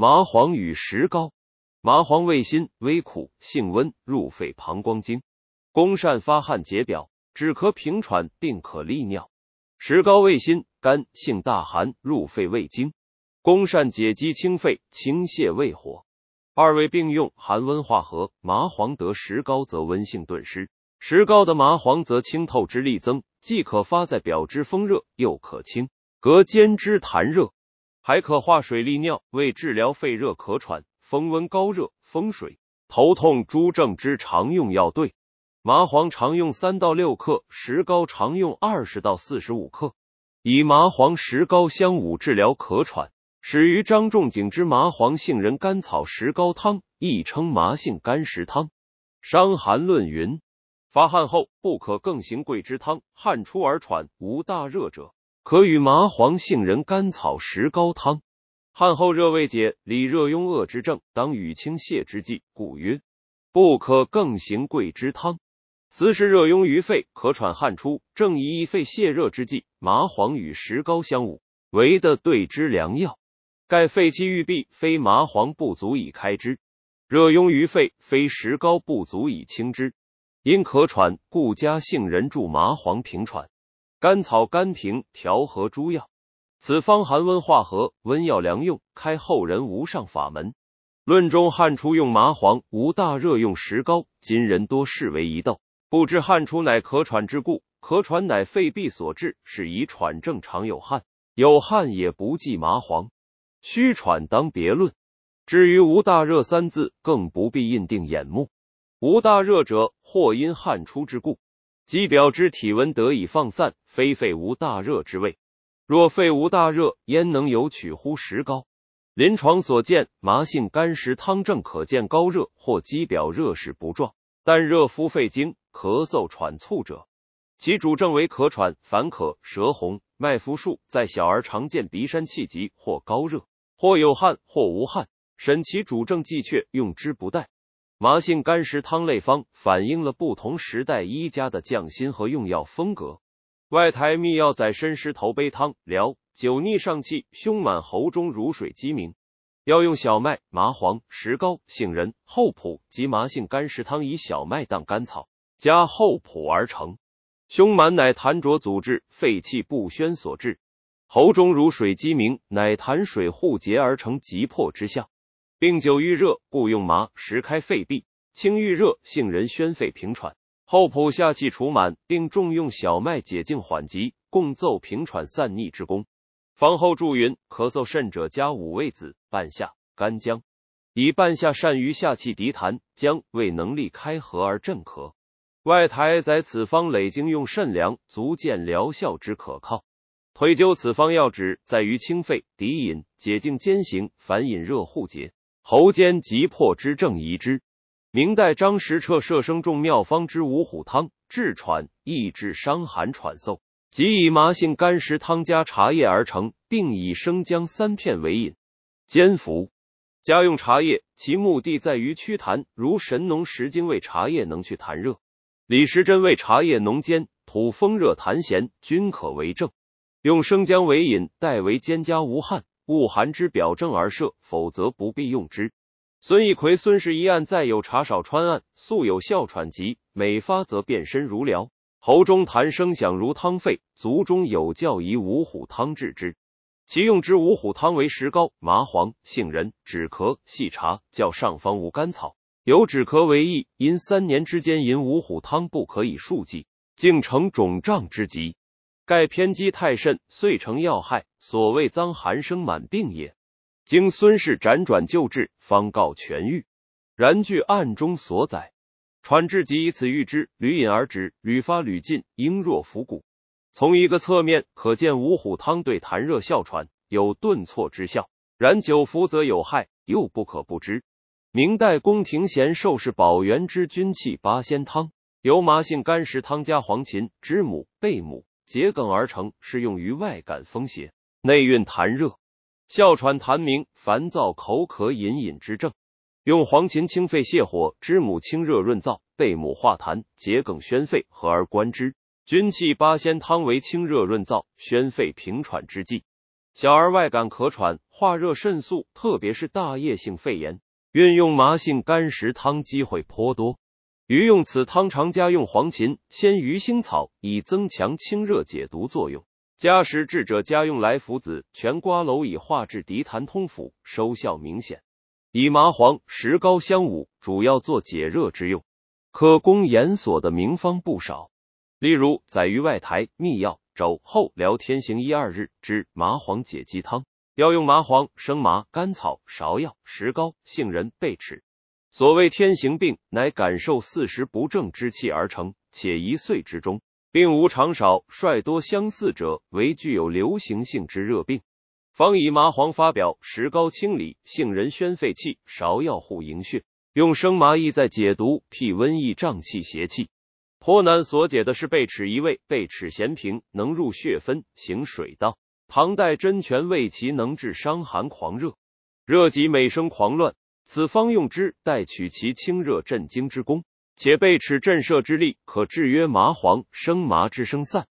麻黄与石膏，麻黄味辛微苦，性温，入肺膀胱经，宫善发汗解表、止咳平喘，并可利尿；石膏味辛甘，性大寒，入肺胃经，宫善解肌、清肺、清泻胃火。二味并用，寒温化合。麻黄得石膏，则温性顿失；石膏的麻黄，则清透之力增，既可发在表之风热，又可清隔间之痰热。还可化水利尿，为治疗肺热咳喘、风温高热、风水、头痛诸症之常用药对。麻黄常用三到六克，石膏常用二十到四十五克，以麻黄、石膏相伍治疗咳喘，始于张仲景之麻黄杏仁甘草石膏汤，亦称麻杏甘石汤。伤寒论云：发汗后，不可更行桂枝汤；汗出而喘，无大热者。可与麻黄杏仁甘草石膏汤。汗后热未解，理热壅恶之症，当与清泻之剂，故曰不可更行桂枝汤。此时热壅于肺，咳喘汗出，正宜肺泄热之剂。麻黄与石膏相伍，为的对之良药。盖肺气郁闭，非麻黄不足以开之；热壅于肺，非石膏不足以清之。因咳喘，故加杏仁助麻黄平喘。甘草甘平，调和诸药。此方寒温化和，温药良用，开后人无上法门。论中汗出用麻黄，无大热用石膏。今人多视为一道，不知汗出乃咳喘之故，咳喘乃肺痹所致，是以喘症常有汗，有汗也不忌麻黄。虚喘当别论。至于无大热三字，更不必印定眼目。无大热者，或因汗出之故。肌表之体温得以放散，非肺无大热之味。若肺无大热，焉能有取乎石膏？临床所见麻杏甘石汤证可见高热或肌表热势不壮，但热敷肺经，咳嗽喘促者，其主症为咳喘、烦渴、舌红、脉浮数。在小儿常见鼻山气急或高热，或有汗，或无汗，审其主症即确，用之不殆。麻杏干石汤类方反映了不同时代医家的匠心和用药风格。外台秘药在参石头杯汤疗久逆上气，胸满喉中如水鸡鸣，要用小麦、麻黄、石膏、杏仁、厚朴及麻杏干石汤以小麦当甘草，加厚朴而成。胸满乃痰浊阻滞，肺气不宣所致；喉中如水鸡鸣，乃痰水互结而成急迫之象。病久郁热，故用麻石开肺痹。清郁热，杏仁宣肺平喘；厚朴下气除满，并重用小麦解痉缓急，共奏平喘散逆之功。方后注云：咳嗽甚者加五味子、半夏、干姜，以半夏善于下气涤痰，姜为能力开合而镇咳。外台载此方累经用甚良，足见疗效之可靠。推究此方药旨，在于清肺涤饮、解痉兼行，反饮热护结。喉间急迫之症宜之。明代张时彻设生众妙方之五虎汤，治喘，抑制伤寒喘嗽，即以麻杏甘石汤加茶叶而成，并以生姜三片为引，煎服。家用茶叶，其目的在于祛痰。如神农十经为茶叶能去痰热，李时珍为茶叶浓煎，土风热痰涎，均可为证。用生姜为引，代为煎加无汗。勿寒之表症而设，否则不必用之。孙义奎孙氏一案，再有查少川案，素有哮喘疾，每发则变身如燎，喉中痰声响如汤沸，足中有叫宜五虎汤治之。其用之五虎汤为石膏、麻黄、杏仁、止咳细茶，较上方无甘草，有止咳为益。因三年之间饮五虎汤不可以数计，竟成肿胀之疾。盖偏激太甚，遂成要害。所谓脏寒生满病也。经孙氏辗转救治，方告痊愈。然据案中所载，喘滞即以此预知，屡引而止，屡发屡进，应若伏骨。从一个侧面可见五虎汤对痰热哮喘有顿挫之效，然久服则有害，又不可不知。明代宫廷贤寿是宝元之君气八仙汤，由麻杏甘石汤加黄芩、知母、贝母。桔梗而成，适用于外感风邪、内蕴痰热、哮喘、痰鸣、烦躁、口渴、隐隐之症。用黄芩清肺泻火，知母清热润燥，贝母化痰，桔梗宣肺。合而观之，君气八仙汤为清热润燥、宣肺平喘之剂。小儿外感咳喘、化热肾素，特别是大叶性肺炎，运用麻杏甘石汤机会颇多。鱼用此汤，常加用黄芩、鲜鱼腥草，以增强清热解毒作用。加食治者加用来福子、全瓜蒌，以化滞涤痰、通腑，收效明显。以麻黄、石膏、香伍，主要做解热之用，可供研索的名方不少。例如载于外台秘药肘后疗天行一二日之麻黄解肌汤，要用麻黄、生麻、甘草、芍药、石膏、杏仁、贝齿。所谓天行病，乃感受四时不正之气而成，且一岁之中，病无常少，率多相似者，为具有流行性之热病。方以麻黄发表，石膏清理，杏仁宣肺气，芍药护营血。用生麻亦在解毒，辟瘟疫、胀气、邪气。颇难所解的是背齿一味，背齿咸平，能入血分，行水道。唐代真权为其能治伤寒狂热，热极每生狂乱。此方用之，待取其清热镇惊之功，且备持震慑之力，可制约麻黄、生麻之生散。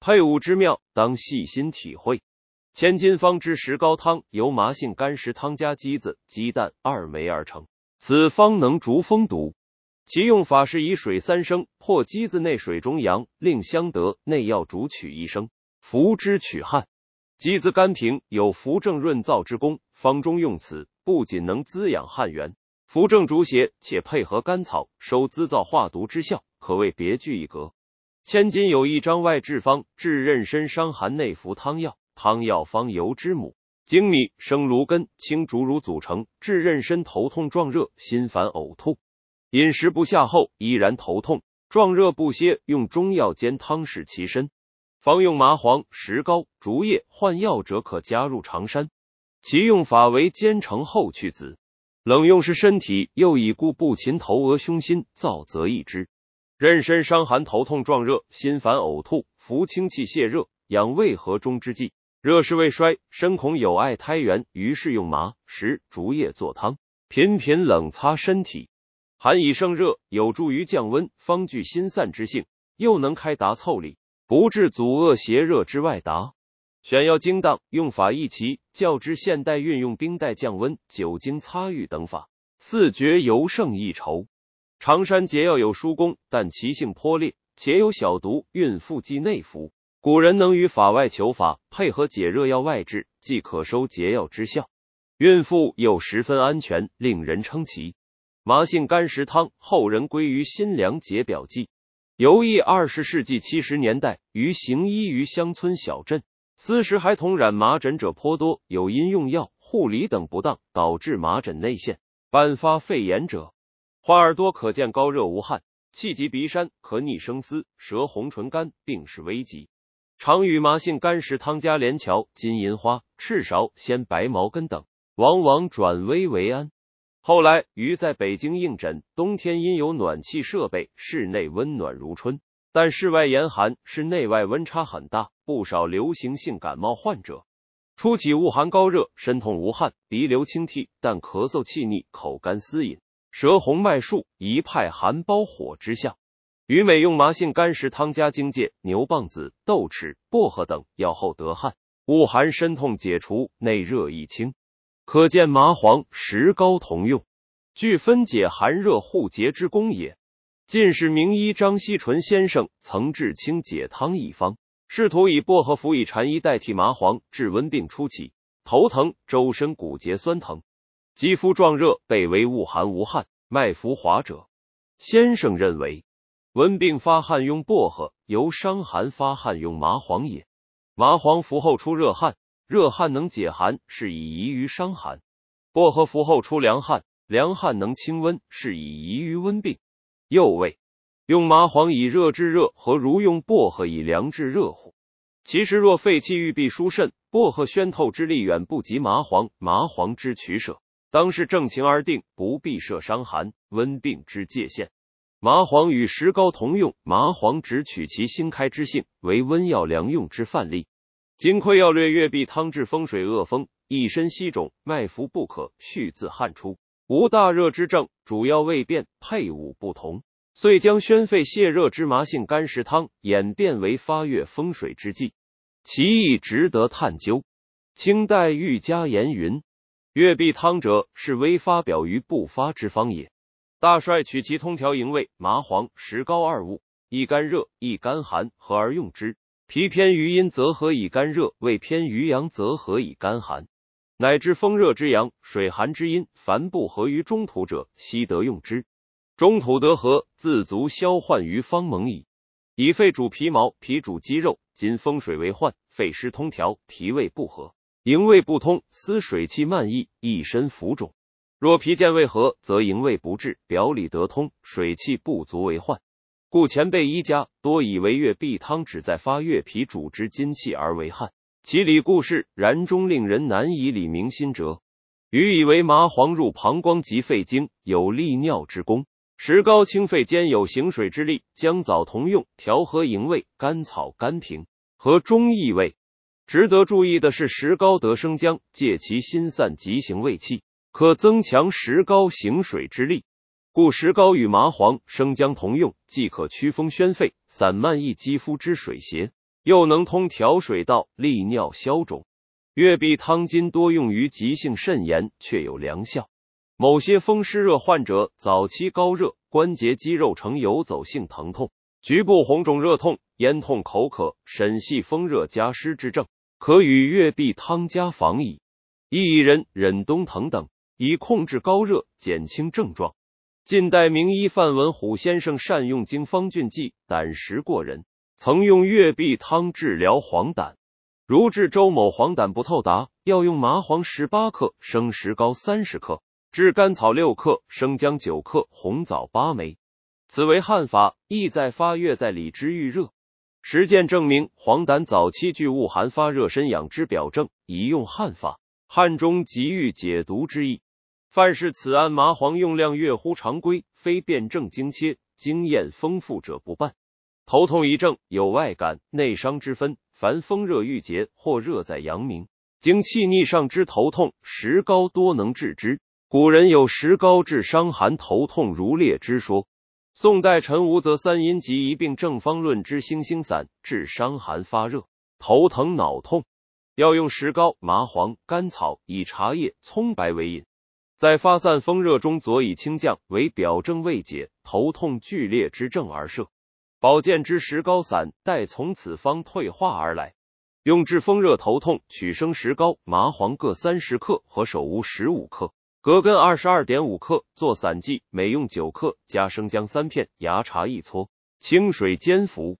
配伍之妙，当细心体会。千金方之石膏汤，由麻杏甘石汤加鸡子、鸡蛋二枚而成，此方能逐风毒。其用法是以水三升，破鸡子内水中阳，令相得，内药煮取一升，服之取汗。鸡子甘平，有扶正润燥之功。方中用此，不仅能滋养汗源，扶正逐邪，且配合甘草收滋燥化毒之效，可谓别具一格。千金有一张外治方，治妊娠伤寒内服汤药，汤药方由知母、粳米、生芦根、青竹茹组成，治妊娠头痛、壮热、心烦、呕吐、饮食不下后依然头痛、壮热不歇，用中药煎汤使其身。方用麻黄、石膏、竹叶换药者，可加入长山。其用法为煎成后去子，冷用时身体又已固不勤头额胸心燥则易之。妊娠伤寒头痛壮热心烦呕吐，服清气泄热养胃和中之剂。热是未衰，深恐有碍胎元，于是用麻、石、竹叶做汤，频频冷擦身体，寒以盛热，有助于降温。方具心散之性，又能开达凑理。不治阻遏邪热之外达，选药精当，用法亦奇，较之现代运用冰袋降温、酒精擦浴等法，四绝尤胜一筹。常山解药有殊功，但其性颇烈，且有小毒，孕妇忌内服。古人能于法外求法，配合解热药外治，即可收解药之效，孕妇又十分安全，令人称奇。麻杏甘石汤后人归于辛凉解表剂。尤以二十世纪七十年代，于行医于乡村小镇，私时孩童染麻疹者颇多，有因用药、护理等不当导致麻疹内陷，伴发肺炎者，患耳朵可见高热无汗，气急鼻山，可逆声嘶，舌红唇干，病势危急，常与麻杏干石汤加连翘、金银花、赤芍、鲜白茅根等，往往转危为安。后来，于在北京应诊，冬天因有暖气设备，室内温暖如春，但室外严寒，室内外温差很大，不少流行性感冒患者，初起恶寒高热，身痛无汗，鼻流清涕，但咳嗽气逆，口干思饮，舌红脉数，一派寒包火之象。于每用麻杏甘石汤加荆芥、牛蒡子、豆豉、薄荷等，药后得汗，恶寒身痛解除，内热易清。可见麻黄石膏同用，具分解寒热互结之功也。进士名医张锡纯先生曾制清解汤一方，试图以薄荷辅以蝉衣代替麻黄治温病初期，头疼、周身骨节酸疼、肌肤壮热，被为恶寒无汗，脉浮滑者。先生认为，温病发汗用薄荷，由伤寒发汗用麻黄也。麻黄服后出热汗。热汗能解寒，是以宜于伤寒；薄荷服后出凉汗，凉汗能清温，是以宜于温病。又谓用麻黄以热治热，和如用薄荷以凉治热乎。其实若肺气郁闭疏肾，薄荷宣透之力远不及麻黄，麻黄之取舍，当视正情而定，不必设伤寒、温病之界限。麻黄与石膏同用，麻黄只取其辛开之性，为温药凉用之范例。《金匮要略》月婢汤治风水恶风一身悉肿脉浮不可续自汗出无大热之症主要味变配伍不同，遂将宣肺泻热之麻杏甘石汤演变为发月风水之剂，其意值得探究。清代御家言云：“月婢汤者是微发表于不发之方也。大帅取其通调营卫，麻黄石膏二物，一甘热一甘寒，合而用之。”脾偏于阴则何以干热，胃偏于阳则何以干寒，乃至风热之阳，水寒之阴，凡不合于中土者，悉得用之。中土得合，自足消患于方蒙矣。以肺主皮毛，脾主肌肉，今风水为患，肺湿通调，脾胃不和，营卫不通，思水气漫溢，一身浮肿。若脾健胃和，则营卫不治，表里得通，水气不足为患。故前辈一家多以为月碧汤只在发月脾主之金气而为汗，其理固是，然终令人难以理明心者。予以为麻黄入膀胱及肺经，有利尿之功；石膏清肺兼有行水之力，姜枣同用，调和营卫。甘草甘平，和中益胃。值得注意的是，石膏得生姜，借其辛散，及行胃气，可增强石膏行水之力。故石膏与麻黄、生姜同用，即可驱风宣肺、散漫溢肌肤之水邪，又能通调水道、利尿消肿。月碧汤金多用于急性肾炎，却有良效。某些风湿热患者早期高热、关节肌肉呈游走性疼痛、局部红肿热痛、咽痛、口渴，审系风热加湿之症，可与月碧汤加防乙。薏苡仁、忍冬藤等，以控制高热，减轻症状。近代名医范文虎先生善用经方峻剂，胆识过人。曾用月碧汤治疗黄疸，如治周某黄疸不透达，要用麻黄十八克，生石膏三十克，炙甘草六克，生姜九克，红枣八枚。此为汗法，意在发越在里之预热。实践证明，黄疸早期具恶寒发热、身痒之表症，宜用汗法，汗中即欲解毒之意。范氏此案麻黄用量越乎常规，非辨证精切、经验丰富者不办。头痛一症，有外感、内伤之分。凡风热郁结或热在阳明、经气逆上之头痛，石膏多能治之。古人有石膏治伤寒头痛如裂之说。宋代陈无则《三阴及一病正方论》之星星散治伤寒发热、头疼脑痛，要用石膏、麻黄、甘草，以茶叶、葱白为引。在发散风热中，佐以清降，为表证未解、头痛剧烈之症而设。保健之石膏散，待从此方退化而来。用治风热头痛，取生石膏、麻黄各三十克和首乌十五克、葛根二十二点五克，做散剂，每用九克，加生姜三片、芽茶一撮，清水煎服。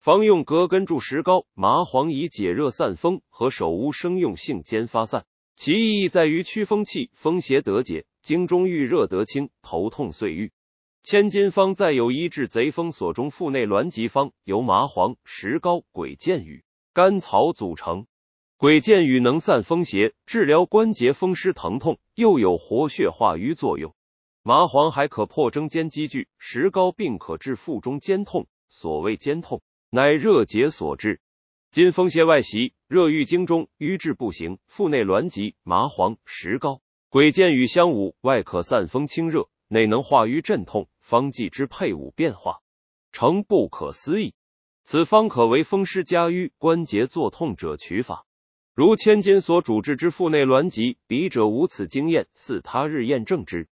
方用葛根助石膏、麻黄以解热散风，和首乌生用性兼发散。其意义在于驱风气，风邪得解，经中郁热得清，头痛遂愈。千金方再有医治贼风所中腹内挛急方，由麻黄、石膏、鬼见雨、甘草组成。鬼见雨能散风邪，治疗关节风湿疼痛，又有活血化瘀作用。麻黄还可破针间积聚，石膏并可治腹中肩痛。所谓肩痛，乃热结所致。金风邪外袭，热郁经中，瘀滞不行，腹内挛急。麻黄、石膏、鬼见与香武，外可散风清热，内能化瘀镇痛。方剂之配伍变化，诚不可思议。此方可为风湿加瘀，关节作痛者取法。如千金所主治之腹内挛急，笔者无此经验，似他日验证之。